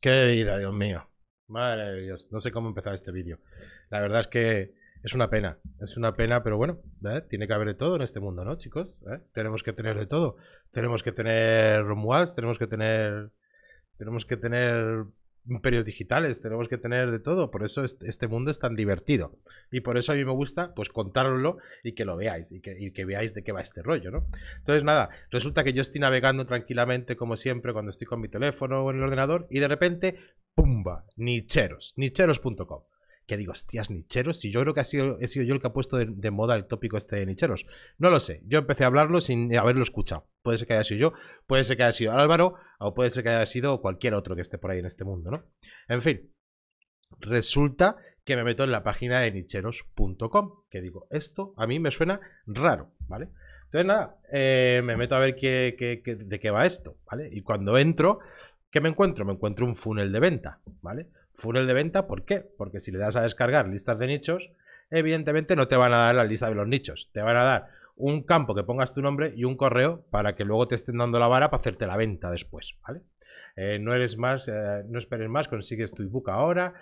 Qué vida, Dios mío. Madre de Dios, no sé cómo empezar este vídeo. La verdad es que es una pena, es una pena, pero bueno, ¿eh? tiene que haber de todo en este mundo, ¿no, chicos? ¿Eh? Tenemos que tener de todo. Tenemos que tener Romuals, tenemos que tener... Tenemos que tener imperios digitales, tenemos que tener de todo, por eso este, este mundo es tan divertido. Y por eso a mí me gusta pues contároslo y que lo veáis, y que, y que veáis de qué va este rollo, ¿no? Entonces nada, resulta que yo estoy navegando tranquilamente como siempre cuando estoy con mi teléfono o en el ordenador y de repente, ¡pumba! Nicheros, nicheros.com que digo, hostias, nicheros. Si yo creo que ha sido, he sido yo el que ha puesto de, moda el tópico este de nicheros. No lo sé. Yo empecé a hablarlo sin haberlo escuchado. Puede ser que haya sido yo, puede ser que haya sido Álvaro, o puede ser que haya sido cualquier otro que esté por ahí en este mundo, ¿no? En fin. Resulta que me meto en la página de nicheros.com. Que digo, esto a mí me suena raro, ¿vale? Entonces, nada, eh, me meto a ver de qué va esto, ¿vale? Y cuando entro, ¿qué me encuentro? Me encuentro un funnel de venta, ¿vale? Funnel de venta, ¿por qué? Porque si le das a descargar listas de nichos, evidentemente no te van a dar la lista de los nichos. Te van a dar un campo que pongas tu nombre y un correo para que luego te estén dando la vara para hacerte la venta después, ¿vale? no eres más, no esperes más, consigues tu ebook ahora,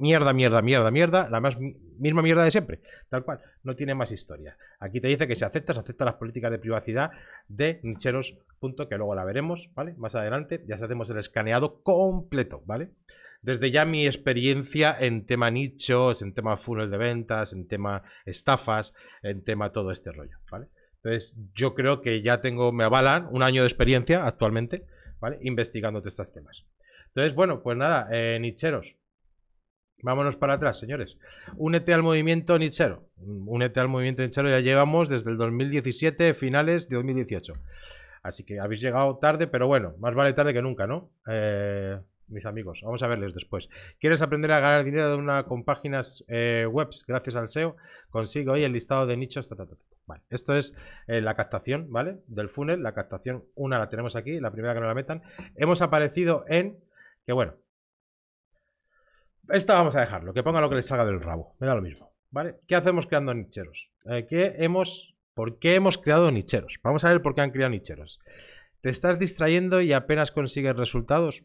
mierda, mierda, mierda, mierda, la misma mierda de siempre, tal cual, no tiene más historia. Aquí te dice que si aceptas, acepta las políticas de privacidad de nicheros, punto, que luego la veremos, ¿vale? Más adelante, ya hacemos el escaneado completo, ¿vale? desde ya mi experiencia en tema nichos, en tema funnel de ventas, en tema estafas, en tema todo este rollo, ¿vale? Entonces, yo creo que ya tengo, me avalan un año de experiencia actualmente, ¿vale? Investigando estos temas. Entonces, bueno, pues nada, eh, nicheros. Vámonos para atrás, señores. Únete al movimiento nichero. Únete al movimiento nichero, ya llevamos desde el 2017, finales de 2018. Así que habéis llegado tarde, pero bueno, más vale tarde que nunca, ¿no? Eh, mis amigos, vamos a verles después. ¿Quieres aprender a ganar dinero de una, con páginas web? Eh, webs gracias al SEO? consigo hoy el listado de nichos. Ta, esto es eh, la captación, ¿vale? Del funnel, la captación, una la tenemos aquí, la primera que nos la metan. Hemos aparecido en, que bueno, esta vamos a dejarlo, que ponga lo que le salga del rabo, me da lo mismo, ¿vale? ¿Qué hacemos creando nicheros? Eh, ¿qué hemos, ¿Por qué hemos creado nicheros? Vamos a ver por qué han creado nicheros. ¿Te estás distrayendo y apenas consigues resultados?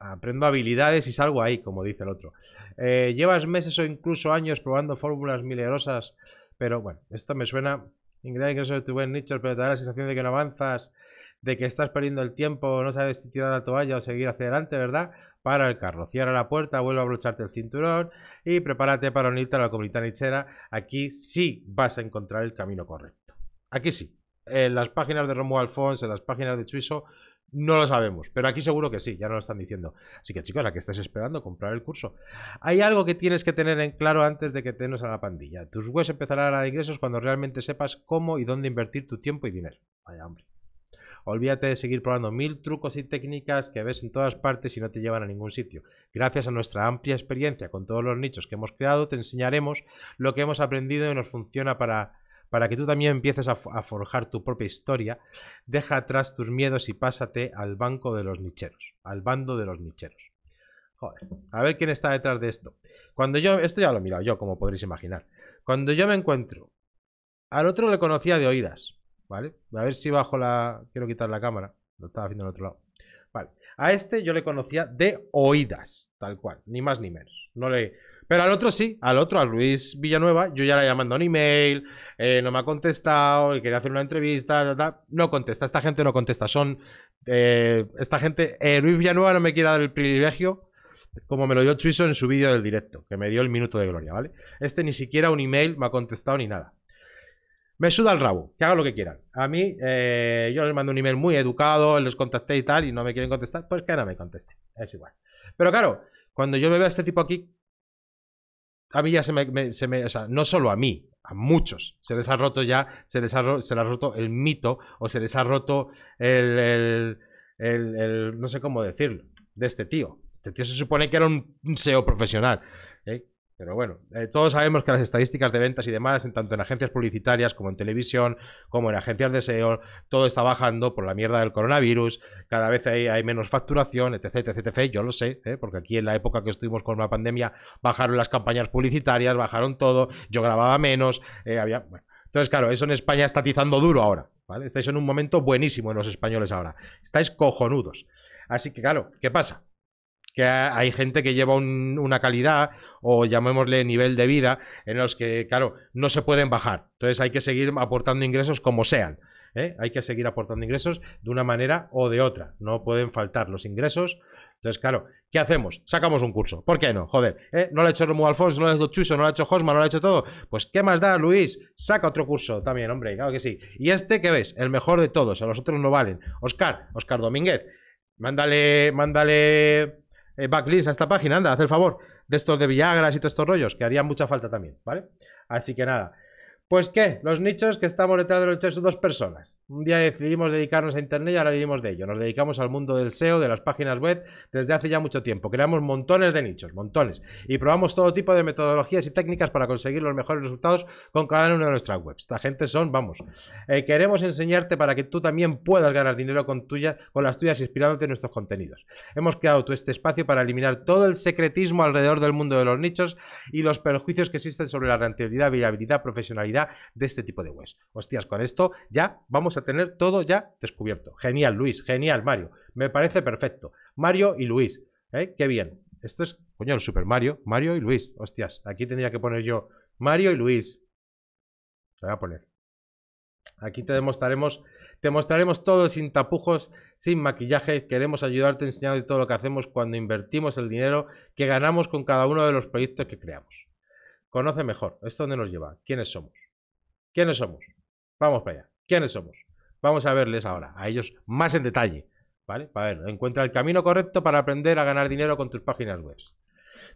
Aprendo habilidades y salgo ahí, como dice el otro. Eh, ¿Llevas meses o incluso años probando fórmulas milagrosas pero bueno, esto me suena increíble que no tu buen nicho, pero te da la sensación de que no avanzas, de que estás perdiendo el tiempo, no sabes si tirar la toalla o seguir hacia adelante, ¿verdad? Para el carro, cierra la puerta, vuelve a abrocharte el cinturón y prepárate para unirte a la comunidad nichera. Aquí sí vas a encontrar el camino correcto. Aquí sí. En las páginas de Romuald Fons, en las páginas de Chuiso, no lo sabemos, pero aquí seguro que sí, ya nos lo están diciendo. Así que chicos, a que estés esperando, comprar el curso. Hay algo que tienes que tener en claro antes de que te a la pandilla. Tus webs empezarán a dar ingresos cuando realmente sepas cómo y dónde invertir tu tiempo y dinero. Vaya hombre. Olvídate de seguir probando mil trucos y técnicas que ves en todas partes y no te llevan a ningún sitio. Gracias a nuestra amplia experiencia con todos los nichos que hemos creado, te enseñaremos lo que hemos aprendido y nos funciona para para que tú también empieces a, forjar tu propia historia, deja atrás tus miedos y pásate al banco de los nicheros, al bando de los nicheros. Joder, a ver quién está detrás de esto. Cuando yo, esto ya lo he mirado yo, como podréis imaginar. Cuando yo me encuentro, al otro le conocía de oídas, ¿vale? A ver si bajo la, quiero quitar la cámara, lo estaba haciendo en otro lado. Vale, a este yo le conocía de oídas, tal cual, ni más ni menos. No le, pero al otro sí, al otro, a Luis Villanueva, yo ya le he mandado un email, eh, no me ha contestado, quería hacer una entrevista, no contesta, esta gente no contesta, son... Eh, esta gente, eh, Luis Villanueva no me quiere dar el privilegio como me lo dio Chuiso en su vídeo del directo, que me dio el minuto de gloria, ¿vale? Este ni siquiera un email me ha contestado ni nada. Me suda el rabo, que haga lo que quieran. A mí, yo les mando un email muy educado, les contacté y tal, y no me quieren contestar, pues que ahora me conteste, Es igual. Pero claro, cuando yo me veo a este tipo aquí, a mí ya se me, o sea, no solo a mí, a muchos, se les ha roto ya, se les ha, roto el mito o se les ha roto el, el, el, no sé cómo decirlo, de este tío. Este tío se supone que era un SEO profesional. ¿eh? Pero bueno, eh, todos sabemos que las estadísticas de ventas y demás, en tanto en agencias publicitarias como en televisión, como en agencias de SEO, todo está bajando por la mierda del coronavirus, cada vez hay, menos facturación, etc, etc, etc. Yo lo sé, ¿eh? porque aquí en la época que estuvimos con la pandemia bajaron las campañas publicitarias, bajaron todo, yo grababa menos, eh, había... Entonces, claro, eso en España está tizando duro ahora, ¿vale? Estáis en un momento buenísimo en los españoles ahora. Estáis cojonudos. Así que, claro, ¿qué pasa? que hay gente que lleva una calidad o llamémosle nivel de vida en los que, claro, no se pueden bajar. Entonces hay que seguir aportando ingresos como sean. ¿eh? Hay que seguir aportando ingresos de una manera o de otra. No pueden faltar los ingresos. Entonces, claro, ¿qué hacemos? Sacamos un curso. ¿Por qué no? Joder, ¿eh? ¿no lo ha hecho Romuald Alfonso, no lo ha hecho Chuso, no lo ha hecho Josma, no lo ha hecho todo? Pues, ¿qué más da, Luis? Saca otro curso también, hombre, claro que sí. Y este, ¿qué ves? El mejor de todos, a los otros no valen. Oscar, Oscar Domínguez, mándale, mándale eh, backlinks a esta página, anda, haz el favor, de estos de Viagras y de estos rollos, que harían mucha falta también, ¿vale? Así que nada. Pues qué, los nichos que estamos detrás de los nichos son dos personas. Un día decidimos dedicarnos a Internet y ahora vivimos de ello. Nos dedicamos al mundo del SEO, de las páginas web, desde hace ya mucho tiempo. Creamos montones de nichos, montones. Y probamos todo tipo de metodologías y técnicas para conseguir los mejores resultados con cada una de nuestras webs. Esta gente son, vamos, eh, queremos enseñarte para que tú también puedas ganar dinero con, tuya, con las tuyas inspirándote en nuestros contenidos. Hemos creado todo este espacio para eliminar todo el secretismo alrededor del mundo de los nichos y los perjuicios que existen sobre la rentabilidad, viabilidad, profesionalidad de este tipo de webs. Hostias, con esto ya vamos a tener todo ya descubierto. Genial, Luis, genial, Mario. Me parece perfecto. Mario y Luis, ¿eh? qué bien. Esto es, coño, el Super Mario, Mario y Luis. Hostias, aquí tendría que poner yo Mario y Luis. Lo voy a poner. Aquí te demostraremos, te mostraremos todo sin tapujos, sin maquillaje. Queremos ayudarte y todo lo que hacemos cuando invertimos el dinero que ganamos con cada uno de los proyectos que creamos. Conoce mejor. ¿Esto dónde nos lleva? ¿Quiénes somos? ¿Quiénes somos? Vamos para allá. ¿Quiénes somos? Vamos a verles ahora, a ellos más en detalle. ¿Vale? Para ver, encuentra el camino correcto para aprender a ganar dinero con tus páginas web.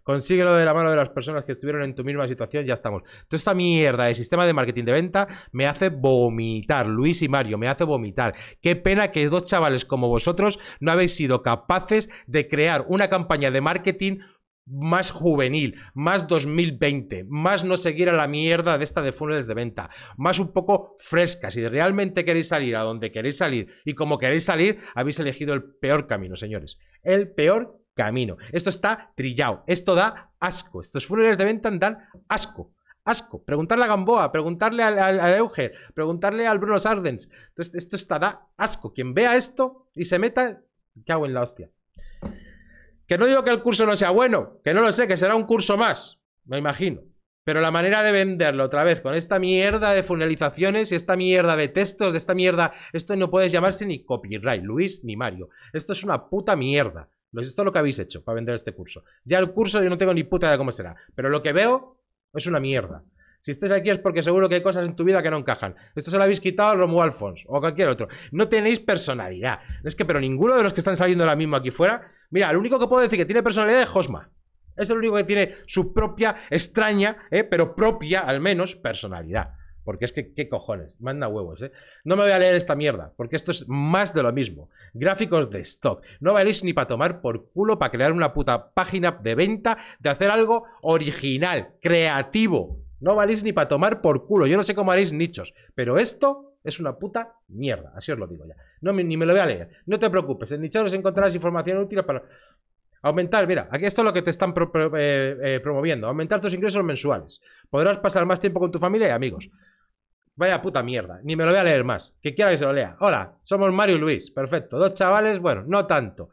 Consíguelo de la mano de las personas que estuvieron en tu misma situación, ya estamos. Toda esta mierda de sistema de marketing de venta me hace vomitar, Luis y Mario, me hace vomitar. Qué pena que dos chavales como vosotros no habéis sido capaces de crear una campaña de marketing más juvenil, más 2020, más no seguir a la mierda de esta de fúnebres de venta, más un poco fresca. Si realmente queréis salir a donde queréis salir y como queréis salir, habéis elegido el peor camino, señores. El peor camino. Esto está trillado, esto da asco. Estos fúnebres de venta dan asco. Asco. Preguntarle a Gamboa, preguntarle al, al, preguntarle al Bruno Sardens. Entonces, esto está da asco. Quien vea esto y se meta, hago en la hostia. Que no digo que el curso no sea bueno, que no lo sé, que será un curso más, me imagino. Pero la manera de venderlo otra vez con esta mierda de funeralizaciones y esta mierda de textos, de esta mierda, esto no puedes llamarse ni copyright, Luis ni Mario. Esto es una puta mierda. Esto es lo que habéis hecho para vender este curso. Ya el curso yo no tengo ni puta idea de cómo será, pero lo que veo es una mierda. Si estés aquí es porque seguro que hay cosas en tu vida que no encajan. Esto se lo habéis quitado a Romuald Alfons o a cualquier otro. No tenéis personalidad. Es que, pero ninguno de los que están saliendo ahora mismo aquí fuera Mira, lo único que puedo decir que tiene personalidad es Hosma. Es el único que tiene su propia, extraña, eh, pero propia al menos, personalidad. Porque es que, ¿qué cojones? Manda huevos, ¿eh? No me voy a leer esta mierda, porque esto es más de lo mismo. Gráficos de stock. No valéis ni para tomar por culo para crear una puta página de venta, de hacer algo original, creativo. No valéis ni para tomar por culo. Yo no sé cómo haréis nichos, pero esto es una puta mierda, así os lo digo ya. No ni me lo voy a leer. No te preocupes, en Nicharos encontrarás información útil para aumentar. Mira, aquí esto es lo que te están eh, eh, promoviendo: aumentar tus ingresos mensuales. Podrás pasar más tiempo con tu familia y amigos. Vaya puta mierda, ni me lo voy a leer más. Que quiera que se lo lea. Hola, somos Mario y Luis. Perfecto, dos chavales, bueno, no tanto.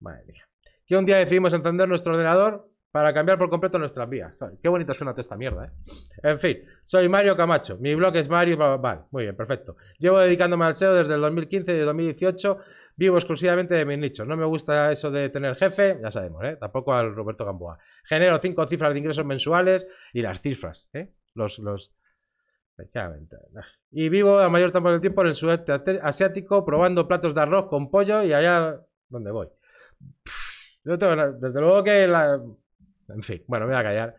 Madre mía. Que un día decidimos encender nuestro ordenador para cambiar por completo nuestras vías. Qué bonita suena esta mierda, ¿eh? En fin, soy Mario Camacho. Mi blog es Mario... Vale, muy bien, perfecto. Llevo dedicándome al SEO desde el 2015 y el 2018. Vivo exclusivamente de mis nichos. No me gusta eso de tener jefe, ya sabemos, ¿eh? Tampoco al Roberto Gamboa. Genero cinco cifras de ingresos mensuales y las cifras, ¿eh? Los... los... Y vivo a mayor parte del tiempo en el sudeste asiático probando platos de arroz con pollo y allá donde voy. desde luego que la, en fin, bueno, me voy a callar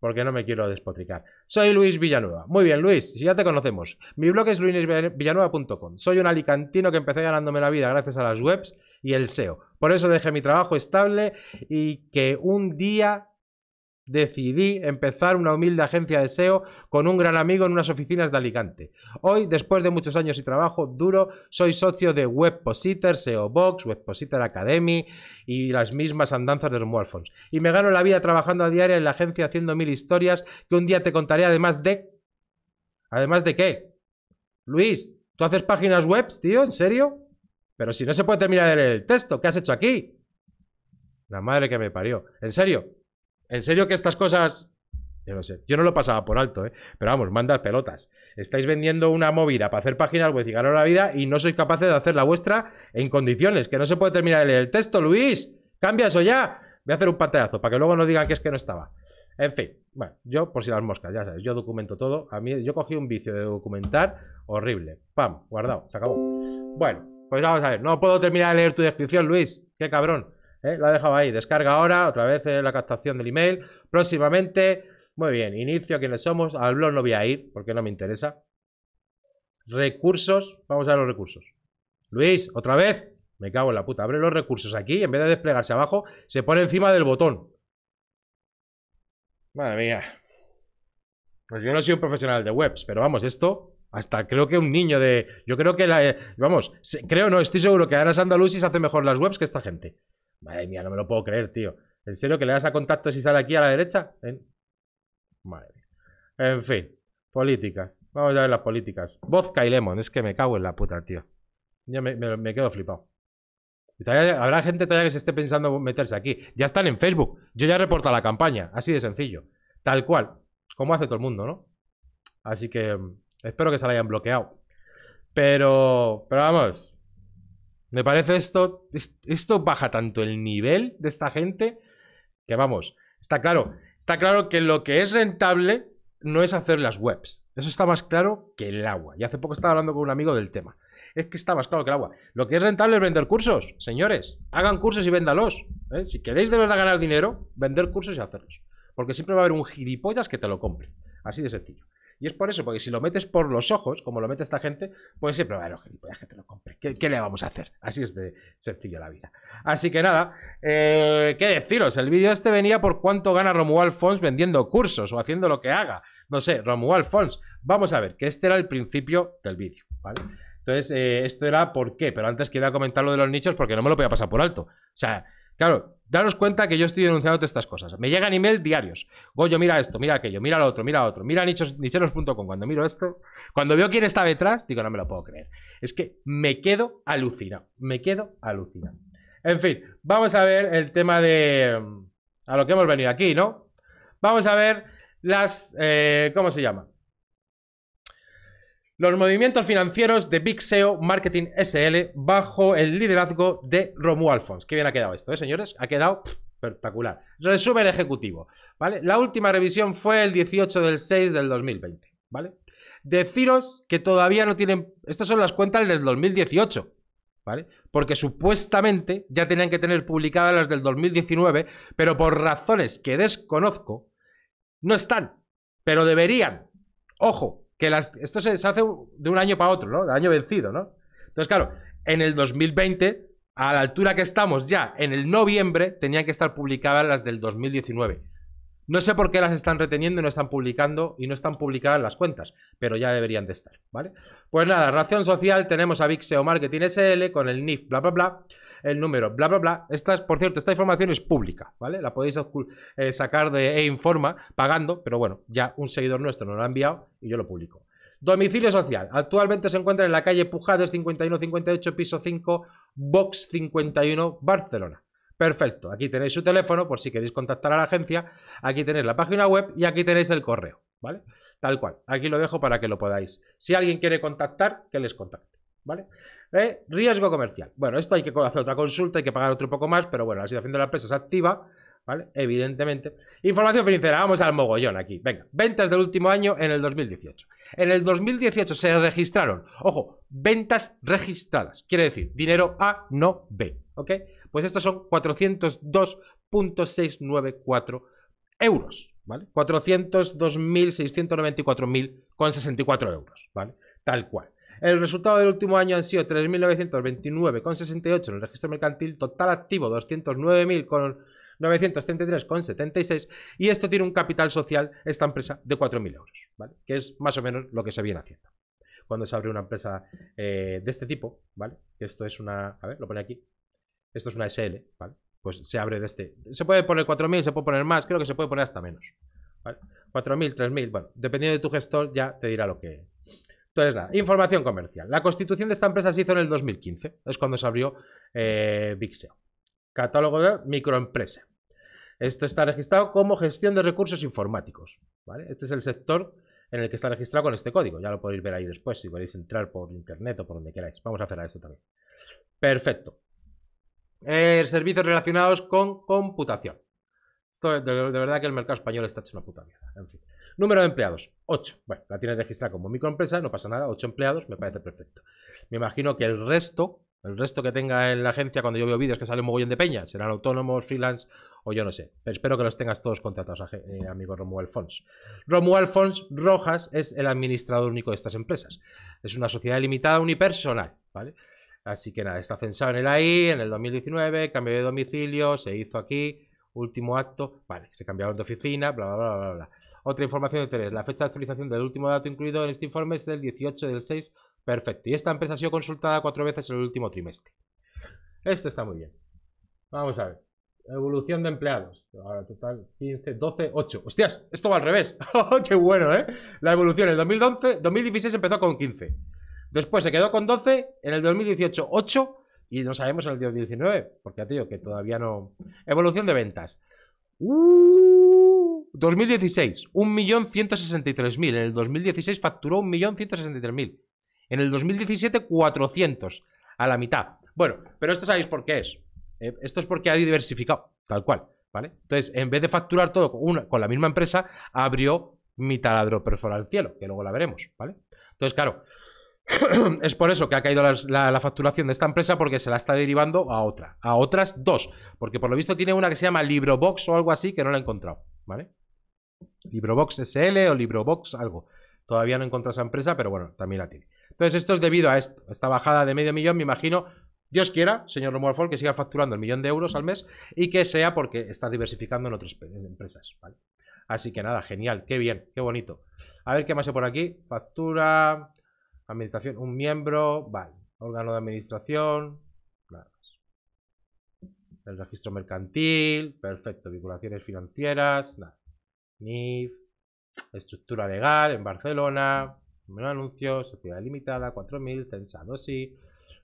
porque no me quiero despotricar. Soy Luis Villanueva. Muy bien, Luis, si ya te conocemos. Mi blog es luisvillanueva.com. Soy un alicantino que empecé ganándome la vida gracias a las webs y el SEO. Por eso dejé mi trabajo estable y que un día decidí empezar una humilde agencia de SEO con un gran amigo en unas oficinas de Alicante. Hoy, después de muchos años y trabajo duro, soy socio de WebPositor, SEO Box, Webpositer Academy y las mismas andanzas de los Y me gano la vida trabajando a diario en la agencia haciendo mil historias que un día te contaré además de... ¿Además de qué? Luis, ¿tú haces páginas web, tío? ¿En serio? Pero si no se puede terminar el texto, ¿qué has hecho aquí? La madre que me parió. ¿En serio? En serio que estas cosas... Yo no sé, yo no lo pasaba por alto, ¿eh? Pero vamos, mandad pelotas. Estáis vendiendo una movida para hacer páginas web y ganar la vida y no sois capaces de hacer la vuestra en condiciones, que no se puede terminar de leer el texto, Luis. Cambia eso ya. Voy a hacer un pateazo para que luego no digan que es que no estaba. En fin, bueno, yo por si las moscas, ya sabes, yo documento todo. A mí, yo cogí un vicio de documentar horrible. Pam, guardado, se acabó. Bueno, pues vamos a ver, no puedo terminar de leer tu descripción, Luis. Qué cabrón la ¿eh? Lo ha dejado ahí. Descarga ahora, otra vez eh, la captación del email. Próximamente. Muy bien, inicio a quienes somos. Al blog no voy a ir porque no me interesa. Recursos. Vamos a los recursos. Luis, otra vez. Me cago en la puta. Abre los recursos aquí. En vez de desplegarse abajo, se pone encima del botón. Madre mía. Pues yo no soy un profesional de webs, pero vamos, esto. Hasta creo que un niño de. Yo creo que la. Eh, vamos, creo no, estoy seguro que Ana Andalusis hace mejor las webs que esta gente. Madre mía, no me lo puedo creer, tío. ¿En serio que le das a contacto si sale aquí a la derecha? Madre mía. En fin, políticas. Vamos a ver las políticas. Voz y Lemon, es que me cago en la puta, tío. Ya me, me, quedo flipado. habrá gente todavía que se esté pensando meterse aquí. Ya están en Facebook. Yo ya reporto la campaña. Así de sencillo. Tal cual. Como hace todo el mundo, ¿no? Así que mm, espero que se la hayan bloqueado. Pero, pero vamos, me parece esto, esto baja tanto el nivel de esta gente que vamos, está claro, está claro que lo que es rentable no es hacer las webs. Eso está más claro que el agua. Y hace poco estaba hablando con un amigo del tema. Es que está más claro que el agua. Lo que es rentable es vender cursos, señores. Hagan cursos y véndalos. ¿eh? Si queréis de verdad ganar dinero, vender cursos y hacerlos. Porque siempre va a haber un gilipollas que te lo compre. Así de sencillo. Y es por eso, porque si lo metes por los ojos, como lo mete esta gente, pues siempre va a que te lo compre. ¿Qué, le vamos a hacer? Así es de sencillo la vida. Así que nada, eh, ¿qué deciros? El vídeo este venía por cuánto gana Romuald Fons vendiendo cursos o haciendo lo que haga. No sé, Romuald Fons. Vamos a ver, que este era el principio del vídeo, ¿vale? Entonces, eh, esto era por qué, pero antes quería comentar lo de los nichos porque no me lo podía pasar por alto. O sea, Claro, daros cuenta que yo estoy todas estas cosas. Me llegan email diarios. Goyo, mira esto, mira aquello, mira lo otro, mira lo otro, mira nicheros.com. Cuando miro esto, cuando veo quién está detrás, digo, no me lo puedo creer. Es que me quedo alucinado. Me quedo alucinado. En fin, vamos a ver el tema de. Mm, a lo que hemos venido aquí, ¿no? Vamos a ver las. Eh, ¿Cómo se llama? los movimientos financieros de Big SEO Marketing SL bajo el liderazgo de Romu Alfons. Qué bien ha quedado esto, ¿eh, señores? Ha quedado espectacular. Resumen ejecutivo, ¿vale? La última revisión fue el 18 del 6 del 2020, ¿vale? Deciros que todavía no tienen... Estas son las cuentas del 2018, ¿vale? Porque supuestamente ya tenían que tener publicadas las del 2019, pero por razones que desconozco, no están, pero deberían. Ojo, que las, esto se hace de un año para otro, ¿no? De año vencido, ¿no? Entonces, claro, en el 2020, a la altura que estamos ya, en el noviembre, tenían que estar publicadas las del 2019. No sé por qué las están reteniendo y no están publicando y no están publicadas las cuentas, pero ya deberían de estar, ¿vale? Pues nada, ración social, tenemos a Vixeo Marketing SL con el NIF, bla, bla, bla el número, bla, bla, bla. por cierto, esta información es pública, ¿vale? La podéis eh, sacar de E-Informa pagando, pero bueno, ya un seguidor nuestro nos lo ha enviado y yo lo publico. Domicilio social. Actualmente se encuentra en la calle Pujades 5158, piso 5, box 51, Barcelona. Perfecto. Aquí tenéis su teléfono por si queréis contactar a la agencia. Aquí tenéis la página web y aquí tenéis el correo, ¿vale? Tal cual. Aquí lo dejo para que lo podáis. Si alguien quiere contactar, que les contacte, ¿vale? ¿Eh? Riesgo comercial. Bueno, esto hay que hacer otra consulta, hay que pagar otro poco más, pero bueno, la situación de la empresa es activa, ¿vale? Evidentemente. Información financiera, vamos al mogollón aquí. Venga, ventas del último año en el 2018. En el 2018 se registraron, ojo, ventas registradas. Quiere decir, dinero A, no B, ¿ok? Pues estos son 402.694 euros, ¿vale? 402.694.064 euros, ¿vale? Tal cual. El resultado del último año han sido 3.929,68 en el registro mercantil, total activo 209.933,76 y esto tiene un capital social, esta empresa, de 4.000 euros, ¿vale? que es más o menos lo que se viene haciendo cuando se abre una empresa eh, de este tipo, ¿vale? Esto es una, a ver, lo pone aquí, esto es una SL, ¿vale? Pues se abre de este, se puede poner 4.000, se puede poner más, creo que se puede poner hasta menos, ¿vale? 4.000, 3.000, bueno, dependiendo de tu gestor ya te dirá lo que, entonces, nada, información comercial. La constitución de esta empresa se hizo en el 2015, es cuando se abrió eh, Catálogo de microempresa. Esto está registrado como gestión de recursos informáticos. ¿vale? Este es el sector en el que está registrado con este código. Ya lo podéis ver ahí después si queréis entrar por internet o por donde queráis. Vamos a hacer esto también. Perfecto. Eh, servicios relacionados con computación. Esto de, de, verdad que el mercado español está hecho una puta mierda. En fin. Número de empleados, 8. Bueno, la tienes registrada como microempresa, no pasa nada, 8 empleados, me parece perfecto. Me imagino que el resto, el resto que tenga en la agencia cuando yo veo vídeos que sale un mogollón de peña, serán autónomos, freelance o yo no sé. Pero espero que los tengas todos contratados, amigos eh, amigo Romuald Fons. Romuald Fons Rojas es el administrador único de estas empresas. Es una sociedad limitada unipersonal, ¿vale? Así que nada, está censado en el AI en el 2019, cambio de domicilio, se hizo aquí, último acto, vale, se cambiaron de oficina, bla, bla, bla, bla, bla. Otra información de interés, la fecha de actualización del último dato incluido en este informe es del 18 del 6. Perfecto. Y esta empresa ha sido consultada cuatro veces en el último trimestre. Esto está muy bien. Vamos a ver. Evolución de empleados. Ahora, total, 15, 12, 8. ¡Hostias! Esto va al revés. ¡Oh, ¡Qué bueno, eh! La evolución. En 2011, 2016 empezó con 15. Después se quedó con 12. En el 2018, 8. Y no sabemos en el 2019. Porque, tío, que todavía no. Evolución de ventas. ¡Uh! 2016, 1.163.000. En el 2016 facturó 1.163.000. En el 2017, 400. A la mitad. Bueno, pero esto sabéis por qué es. Eh, esto es porque ha diversificado, tal cual. ¿Vale? Entonces, en vez de facturar todo con, una, con la misma empresa, abrió mi taladro perfora al cielo, que luego la veremos, ¿vale? Entonces, claro, es por eso que ha caído la, facturación de esta empresa porque se la está derivando a otra, a otras dos, porque por lo visto tiene una que se llama Librobox o algo así que no la he encontrado, ¿vale? Librobox SL o Librobox algo. Todavía no he esa empresa, pero bueno, también la tiene. Entonces, esto es debido a esta bajada de medio millón, me imagino. Dios quiera, señor Romualford, que siga facturando el millón de euros al mes y que sea porque está diversificando en otras empresas. Así que nada, genial, qué bien, qué bonito. A ver qué más hay por aquí. Factura, administración, un miembro, vale. Órgano de administración, nada más. El registro mercantil, perfecto. Vinculaciones financieras, nada. NIF, estructura legal en Barcelona, un anuncio, sociedad limitada, 4.000, tensado Sí,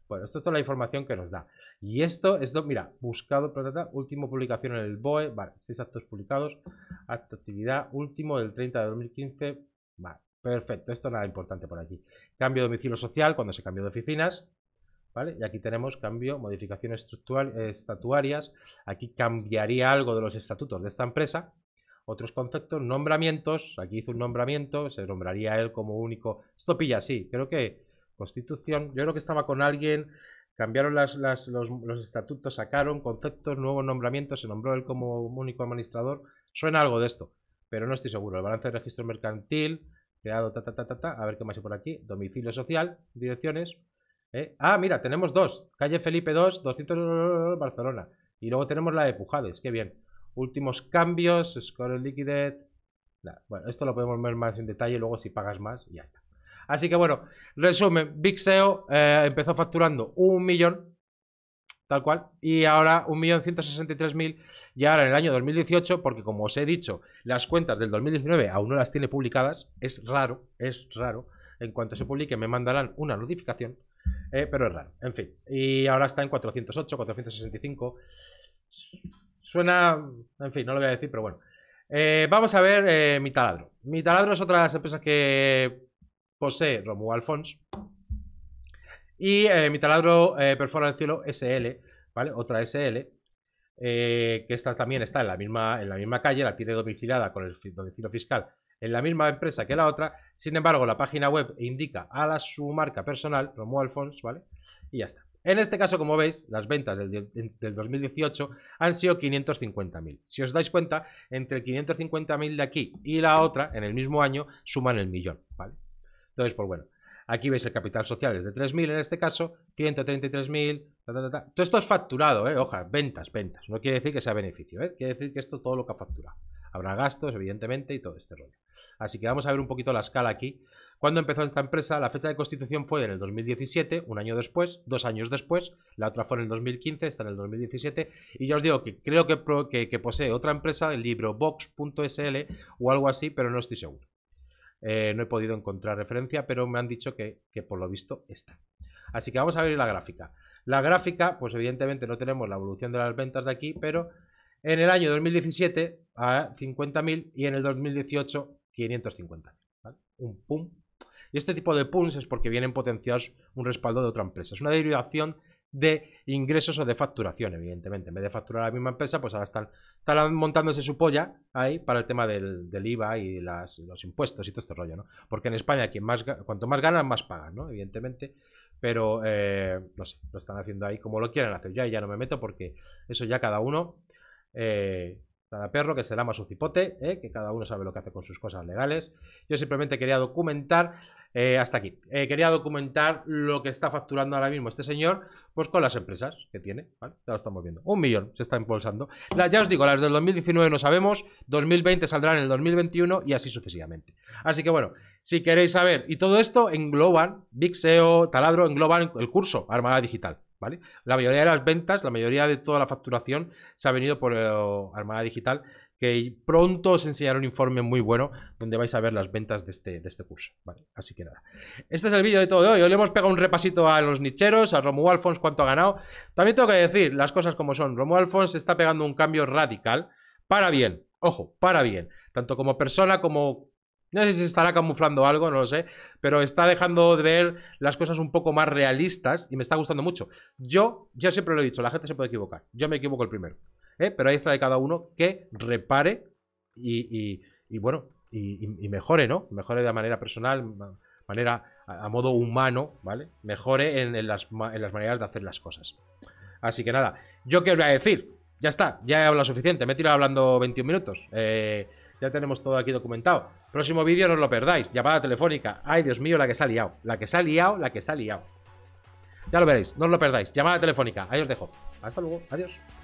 Bueno, esto es toda la información que nos da. Y esto es, mira, buscado, último publicación en el BOE, vale, seis actos publicados, acto actividad, último del 30 de 2015, vale, perfecto, esto nada importante por aquí. Cambio de domicilio social cuando se cambió de oficinas, ¿vale? Y aquí tenemos cambio, modificaciones Estructural, eh, estatuarias, aquí cambiaría algo de los estatutos de esta empresa, otros conceptos, nombramientos, aquí hizo un nombramiento, se nombraría él como único, esto pilla sí, creo que constitución, yo creo que estaba con alguien, cambiaron las, las, los, los, estatutos, sacaron conceptos, nuevos nombramientos, se nombró él como único administrador, suena algo de esto, pero no estoy seguro, el balance de registro mercantil, creado ta ta ta ta, ta. a ver qué más hay por aquí, domicilio social, direcciones, ¿eh? ah, mira, tenemos dos, calle Felipe 2, 200 Barcelona, y luego tenemos la de Pujades, qué bien. Últimos cambios, Score el Nah, bueno, esto lo podemos ver más en detalle luego si pagas más ya está. Así que bueno, resumen, Big SEO eh, empezó facturando un millón, tal cual, y ahora un millón mil, y ahora en el año 2018, porque como os he dicho, las cuentas del 2019 aún no las tiene publicadas, es raro, es raro, en cuanto se publique me mandarán una notificación, eh, pero es raro, en fin, y ahora está en 408, 465... Suena, en fin, no lo voy a decir, pero bueno. Eh, vamos a ver eh, Mi Taladro. Mi Taladro es otra de las empresas que posee Romuald Alfons. Y eh, Mi Taladro Perfora el Cielo SL, ¿vale? Otra SL, que esta también está en la, misma, en la misma calle, la tiene domiciliada con el domicilio fiscal en la misma empresa que la otra. Sin embargo, la página web indica a la, su marca personal, Romuald Alfons, ¿vale? Y ya está. En este caso, como veis, las ventas del, 2018 han sido 550.000. Si os dais cuenta, entre 550.000 de aquí y la otra, en el mismo año, suman el millón, ¿vale? Entonces, pues bueno, aquí veis el capital social es de 3.000 en este caso, 133.000, Todo esto es facturado, ¿eh? Oja, ventas, ventas. No quiere decir que sea beneficio, ¿eh? Quiere decir que esto todo lo que ha facturado. Habrá gastos, evidentemente, y todo este rollo. Así que vamos a ver un poquito la escala aquí. Cuando empezó esta empresa, la fecha de constitución fue en el 2017, un año después, dos años después, la otra fue en el 2015, está en el 2017, y ya os digo que creo que, posee otra empresa, el librobox.sl o algo así, pero no estoy seguro. Eh, no he podido encontrar referencia, pero me han dicho que por lo visto está. Así que vamos a ver la gráfica. La gráfica, pues evidentemente no tenemos la evolución de las ventas de aquí, pero en el año 2017 a 50.000 y en el 2018 550.000. Un pum. Y este tipo de pums es porque vienen potenciados un respaldo de otra empresa. Es una derivación de ingresos o de facturación, evidentemente. En vez de facturar a la misma empresa, pues ahora están, montándose su polla ahí para el tema del, IVA y los impuestos y todo este rollo, ¿no? Porque en España quien más, cuanto más ganan, más pagan, ¿no? Evidentemente. Pero, eh, no sé, lo están haciendo ahí como lo quieren hacer. Yo ahí ya no me meto porque eso ya cada uno eh, cada perro que se llama su cipote, eh, que cada uno sabe lo que hace con sus cosas legales. Yo simplemente quería documentar, eh, hasta aquí, quería documentar lo que está facturando ahora mismo este señor, pues con las empresas que tiene, Ya lo estamos viendo. Un millón se está impulsando. ya os digo, las del 2019 no sabemos, 2020 saldrán en el 2021 y así sucesivamente. Así que bueno, si queréis saber, y todo esto engloban, Big SEO, Taladro, engloban el curso Armada Digital. ¿vale? La mayoría de las ventas, la mayoría de toda la facturación se ha venido por eh, Armada Digital, que pronto os enseñaré un informe muy bueno donde vais a ver las ventas de este, este curso, Así que nada. Este es el vídeo de todo de hoy. Hoy le hemos pegado un repasito a los nicheros, a Romuald Alfons cuánto ha ganado. También tengo que decir las cosas como son. Romuald Alfons está pegando un cambio radical para bien. Ojo, para bien. Tanto como persona como no sé si estará camuflando algo, no lo sé, pero está dejando de ver las cosas un poco más realistas y me está gustando mucho. Yo, ya siempre lo he dicho, la gente se puede equivocar. Yo me equivoco el primero. ¿eh? Pero ahí está de cada uno que repare y, bueno, y, mejore, ¿no? Mejore de manera personal, manera a, modo humano, ¿vale? Mejore en, las, en las maneras de hacer las cosas. Así que nada, yo qué voy a decir. Ya está, ya he hablado suficiente. Me he tirado hablando 21 minutos. Eh. Ya tenemos todo aquí documentado. Próximo vídeo no os lo perdáis. Llamada telefónica. Ay, Dios mío, la que se ha liado. La que se ha liado, la que se ha liado. Ya lo veréis, no os lo perdáis. Llamada telefónica. Ahí os dejo. Hasta luego. Adiós.